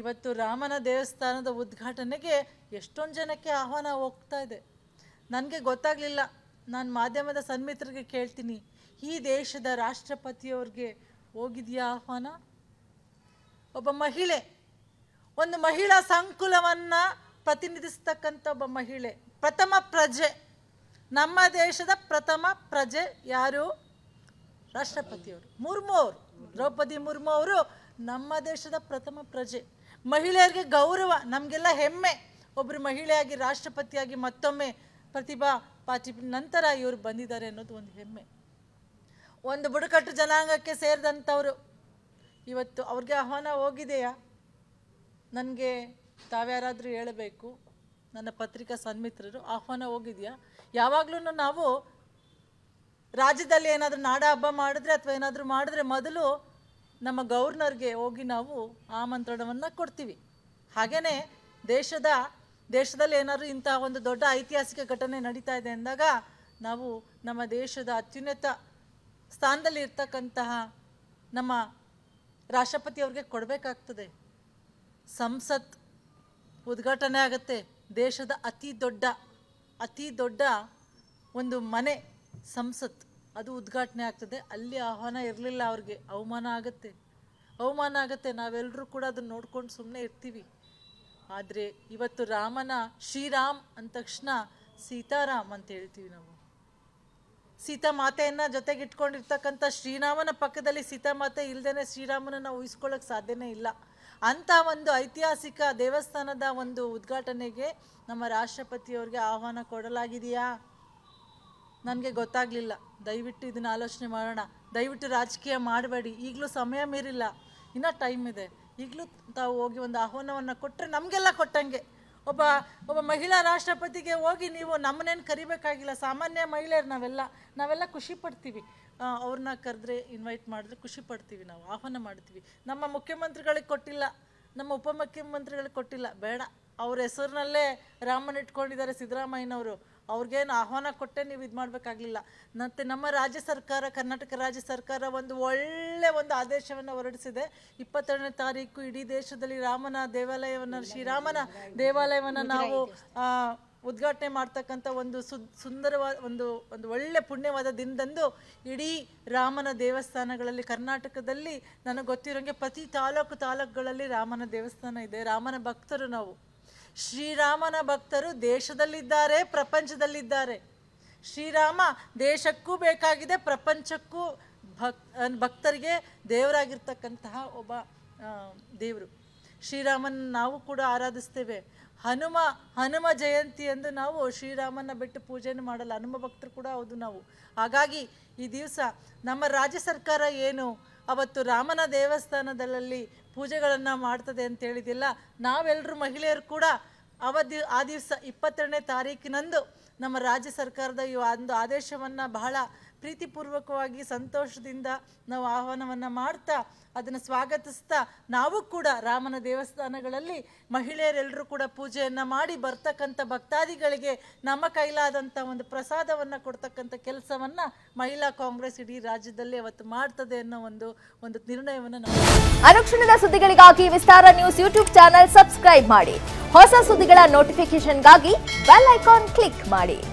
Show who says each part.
Speaker 1: ಇವತ್ತು ರಾಮನ ದೇವಸ್ಥಾನದ ಉದ್ಘಾಟನೆಗೆ ಎಷ್ಟೊಂದು ಜನಕ್ಕೆ ಆಹ್ವಾನ ಹೋಗ್ತಾ ಇದೆ ನನಗೆ ಗೊತ್ತಾಗಲಿಲ್ಲ ನಾನು ಮಾಧ್ಯಮದ ಸನ್ಮಿತ್ರರಿಗೆ ಕೇಳ್ತೀನಿ ಈ ದೇಶದ ರಾಷ್ಟ್ರಪತಿಯವ್ರಿಗೆ ಹೋಗಿದೆಯಾ ಆಹ್ವಾನ ಒಬ್ಬ ಮಹಿಳೆ ಒಂದು ಮಹಿಳಾ ಸಂಕುಲವನ್ನು ಪ್ರತಿನಿಧಿಸ್ತಕ್ಕಂಥ ಒಬ್ಬ ಮಹಿಳೆ ಪ್ರಥಮ ಪ್ರಜೆ ನಮ್ಮ ದೇಶದ ಪ್ರಥಮ ಪ್ರಜೆ ಯಾರು ರಾಷ್ಟ್ರಪತಿಯವರು ಮುರ್ಮು ಅವರು ದ್ರೌಪದಿ ಮುರ್ಮು ಅವರು ನಮ್ಮ ದೇಶದ ಪ್ರಥಮ ಪ್ರಜೆ ಮಹಿಳೆಯರಿಗೆ ಗೌರವ ನಮಗೆಲ್ಲ ಹೆಮ್ಮೆ ಒಬ್ಬರು ಮಹಿಳೆಯಾಗಿ ರಾಷ್ಟ್ರಪತಿಯಾಗಿ ಮತ್ತೊಮ್ಮೆ ಪ್ರತಿಭಾ ಪಾಟಿ ನಂತರ ಇವರು ಬಂದಿದ್ದಾರೆ ಅನ್ನೋದು ಒಂದು ಹೆಮ್ಮೆ ಒಂದು ಬುಡಕಟ್ಟು ಜನಾಂಗಕ್ಕೆ ಸೇರಿದಂಥವರು ಇವತ್ತು ಅವ್ರಿಗೆ ಆಹ್ವಾನ ಹೋಗಿದೆಯಾ ನನಗೆ ತಾವ್ಯಾರಾದರೂ ಹೇಳಬೇಕು ನನ್ನ ಪತ್ರಿಕಾ ಸನ್ಮಿತ್ರರು ಆಹ್ವಾನ ಹೋಗಿದೆಯಾ ಯಾವಾಗಲೂ ನಾವು ರಾಜ್ಯದಲ್ಲಿ ಏನಾದರೂ ನಾಡ ಹಬ್ಬ ಮಾಡಿದ್ರೆ ಅಥವಾ ಏನಾದರೂ ಮಾಡಿದ್ರೆ ಮೊದಲು ನಮ್ಮ ಗೌರ್ನರ್ಗೆ ಹೋಗಿ ನಾವು ಆಮಂತ್ರಣವನ್ನು ಕೊಡ್ತೀವಿ ಹಾಗೆಯೇ ದೇಶದ ದೇಶದಲ್ಲಿ ಏನಾದರೂ ಇಂಥ ಒಂದು ದೊಡ್ಡ ಐತಿಹಾಸಿಕ ಘಟನೆ ನಡೀತಾ ಇದೆ ಅಂದಾಗ ನಾವು ನಮ್ಮ ದೇಶದ ಅತ್ಯುನ್ನತ ಸ್ಥಾನದಲ್ಲಿ ಇರ್ತಕ್ಕಂತಹ ನಮ್ಮ ಅವ್ರಿಗೆ ಕೊಡಬೇಕಾಗ್ತದೆ ಸಂಸತ್ ಉದ್ಘಾಟನೆ ಆಗುತ್ತೆ ದೇಶದ ಅತಿ ದೊಡ್ಡ ಅತಿ ದೊಡ್ಡ ಒಂದು ಮನೆ ಸಂಸತ್ ಅದು ಉದ್ಘಾಟನೆ ಆಗ್ತದೆ ಅಲ್ಲಿ ಆಹ್ವಾನ ಇರಲಿಲ್ಲ ಅವ್ರಿಗೆ ಅವಮಾನ ಆಗುತ್ತೆ ಅವಮಾನ ಆಗುತ್ತೆ ನಾವೆಲ್ಲರೂ ಕೂಡ ಅದನ್ನು ನೋಡ್ಕೊಂಡು ಸುಮ್ಮನೆ ಇರ್ತೀವಿ ಆದರೆ ಇವತ್ತು ರಾಮನ ಶ್ರೀರಾಮ್ ಅಂದ ತಕ್ಷಣ ಸೀತಾರಾಮ್ ಅಂತ ಹೇಳ್ತೀವಿ ನಾವು ಸೀತಾ ಮಾತೆಯನ್ನು ಜೊತೆಗಿಟ್ಕೊಂಡಿರ್ತಕ್ಕಂಥ ಶ್ರೀರಾಮನ ಪಕ್ಕದಲ್ಲಿ ಸೀತಾಮಾತೆ ಇಲ್ಲದೇ ಶ್ರೀರಾಮನ ಊಹಿಸ್ಕೊಳ್ಳೋಕೆ ಸಾಧ್ಯನೇ ಇಲ್ಲ ಅಂಥ ಒಂದು ಐತಿಹಾಸಿಕ ದೇವಸ್ಥಾನದ ಒಂದು ಉದ್ಘಾಟನೆಗೆ ನಮ್ಮ ರಾಷ್ಟ್ರಪತಿಯವ್ರಿಗೆ ಆಹ್ವಾನ ಕೊಡಲಾಗಿದೆಯಾ ನನಗೆ ಗೊತ್ತಾಗಲಿಲ್ಲ ದಯವಿಟ್ಟು ಇದನ್ನು ಆಲೋಚನೆ ಮಾಡೋಣ ದಯವಿಟ್ಟು ರಾಜಕೀಯ ಮಾಡಬೇಡಿ ಈಗಲೂ ಸಮಯ ಮೀರಿಲ್ಲ ಇನ್ನೂ ಟೈಮ್ ಇದೆ ಈಗಲೂ ತಾವು ಹೋಗಿ ಒಂದು ಆಹ್ವಾನವನ್ನು ಕೊಟ್ಟರೆ ನಮಗೆಲ್ಲ ಕೊಟ್ಟಂಗೆ ಒಬ್ಬ ಒಬ್ಬ ಮಹಿಳಾ ರಾಷ್ಟ್ರಪತಿಗೆ ಹೋಗಿ ನೀವು ನಮ್ಮನ್ನೇನು ಕರಿಬೇಕಾಗಿಲ್ಲ ಸಾಮಾನ್ಯ ಮಹಿಳೆಯರು ನಾವೆಲ್ಲ ನಾವೆಲ್ಲ ಖುಷಿ ಪಡ್ತೀವಿ ಅವ್ರನ್ನ ಕರೆದ್ರೆ ಇನ್ವೈಟ್ ಮಾಡಿದ್ರೆ ಖುಷಿ ಪಡ್ತೀವಿ ನಾವು ಆಹ್ವಾನ ಮಾಡ್ತೀವಿ ನಮ್ಮ ಮುಖ್ಯಮಂತ್ರಿಗಳಿಗೆ ಕೊಟ್ಟಿಲ್ಲ ನಮ್ಮ ಉಪಮುಖ್ಯಮಂತ್ರಿಗಳಿಗೆ ಕೊಟ್ಟಿಲ್ಲ ಬೇಡ ಅವ್ರ ಹೆಸರಿನಲ್ಲೇ ರಾಮನ್ ಇಟ್ಕೊಂಡಿದ್ದಾರೆ ಸಿದ್ದರಾಮಯ್ಯನವರು ಅವ್ರಿಗೇನು ಆಹ್ವಾನ ಕೊಟ್ಟೆ ನೀವು ಇದು ಮಾಡಬೇಕಾಗಲಿಲ್ಲ ಮತ್ತು ನಮ್ಮ ರಾಜ್ಯ ಸರ್ಕಾರ ಕರ್ನಾಟಕ ರಾಜ್ಯ ಸರ್ಕಾರ ಒಂದು ಒಳ್ಳೆ ಒಂದು ಆದೇಶವನ್ನು ಹೊರಡಿಸಿದೆ ಇಪ್ಪತ್ತೆರಡನೇ ತಾರೀಕು ಇಡೀ ದೇಶದಲ್ಲಿ ರಾಮನ ದೇವಾಲಯವನ್ನು ಶ್ರೀರಾಮನ ದೇವಾಲಯವನ್ನು ನಾವು ಉದ್ಘಾಟನೆ ಮಾಡ್ತಕ್ಕಂಥ ಒಂದು ಸುಂದರವಾದ ಒಂದು ಒಂದು ಒಳ್ಳೆ ಪುಣ್ಯವಾದ ದಿನದಂದು ಇಡೀ ರಾಮನ ದೇವಸ್ಥಾನಗಳಲ್ಲಿ ಕರ್ನಾಟಕದಲ್ಲಿ ನನಗೆ ಗೊತ್ತಿರೋಂಗೆ ಪ್ರತಿ ತಾಲೂಕು ತಾಲೂಕುಗಳಲ್ಲಿ ರಾಮನ ದೇವಸ್ಥಾನ ಇದೆ ರಾಮನ ಭಕ್ತರು ನಾವು ಶ್ರೀರಾಮನ ಭಕ್ತರು ದೇಶದಲ್ಲಿದ್ದಾರೆ ಪ್ರಪಂಚದಲ್ಲಿದ್ದಾರೆ ಶ್ರೀರಾಮ ದೇಶಕ್ಕೂ ಬೇಕಾಗಿದೆ ಪ್ರಪಂಚಕ್ಕೂ ಭಕ್ ಭಕ್ತರಿಗೆ ದೇವರಾಗಿರ್ತಕ್ಕಂತಹ ಒಬ್ಬ ದೇವರು ಶ್ರೀರಾಮನ ನಾವು ಕೂಡ ಆರಾಧಿಸ್ತೇವೆ ಹನುಮ ಹನುಮ ಜಯಂತಿ ಎಂದು ನಾವು ಶ್ರೀರಾಮನ ಬಿಟ್ಟು ಪೂಜೆಯನ್ನು ಮಾಡಲ್ಲ ಹನುಮ ಭಕ್ತರು ಕೂಡ ಹೌದು ನಾವು ಹಾಗಾಗಿ ಈ ದಿವಸ ನಮ್ಮ ರಾಜ್ಯ ಸರ್ಕಾರ ಏನು ಅವತ್ತು ರಾಮನ ದೇವಸ್ಥಾನದಲ್ಲಿ ಪೂಜೆಗಳನ್ನು ಮಾಡ್ತದೆ ಅಂತ ಹೇಳಿದಿಲ್ಲ ನಾವೆಲ್ಲರೂ ಮಹಿಳೆಯರು ಕೂಡ ಅವ ದಿ ಆ ದಿವಸ ಇಪ್ಪತ್ತೆರಡನೇ ತಾರೀಕಿನಂದು ನಮ್ಮ ರಾಜ್ಯ ಸರ್ಕಾರದ ಈ ಒಂದು ಆದೇಶವನ್ನು ಬಹಳ ಪ್ರೀತಿಪೂರ್ವಕವಾಗಿ ಸಂತೋಷದಿಂದ ನಾವು ಆಹ್ವಾನವನ್ನು ಮಾಡ್ತಾ ಅದನ್ನು ಸ್ವಾಗತಿಸ್ತಾ ನಾವು ಕೂಡ ರಾಮನ ದೇವಸ್ಥಾನಗಳಲ್ಲಿ ಮಹಿಳೆಯರೆಲ್ಲರೂ ಕೂಡ ಪೂಜೆಯನ್ನು ಮಾಡಿ ಬರ್ತಕ್ಕಂಥ ಭಕ್ತಾದಿಗಳಿಗೆ ನಮ್ಮ ಕೈಲಾದಂಥ ಒಂದು ಪ್ರಸಾದವನ್ನು ಕೊಡ್ತಕ್ಕಂಥ ಕೆಲಸವನ್ನು ಮಹಿಳಾ ಕಾಂಗ್ರೆಸ್ ಇಡೀ ರಾಜ್ಯದಲ್ಲಿ ಅವತ್ತು ಮಾಡ್ತದೆ ಅನ್ನೋ ಒಂದು ಒಂದು ನಿರ್ಣಯವನ್ನು ನಾವು ಅನುಕ್ಷಣದ ಸುದ್ದಿಗಳಿಗಾಗಿ Vistara news YouTube channel subscribe ಮಾಡಿ ಹೊಸ ಸುದ್ದಿಗಳ ನೋಟಿಫಿಕೇಶನ್ಗಾಗಿ ಬೆಲ್ ಐಕಾನ್ ಕ್ಲಿಕ್ ಮಾಡಿ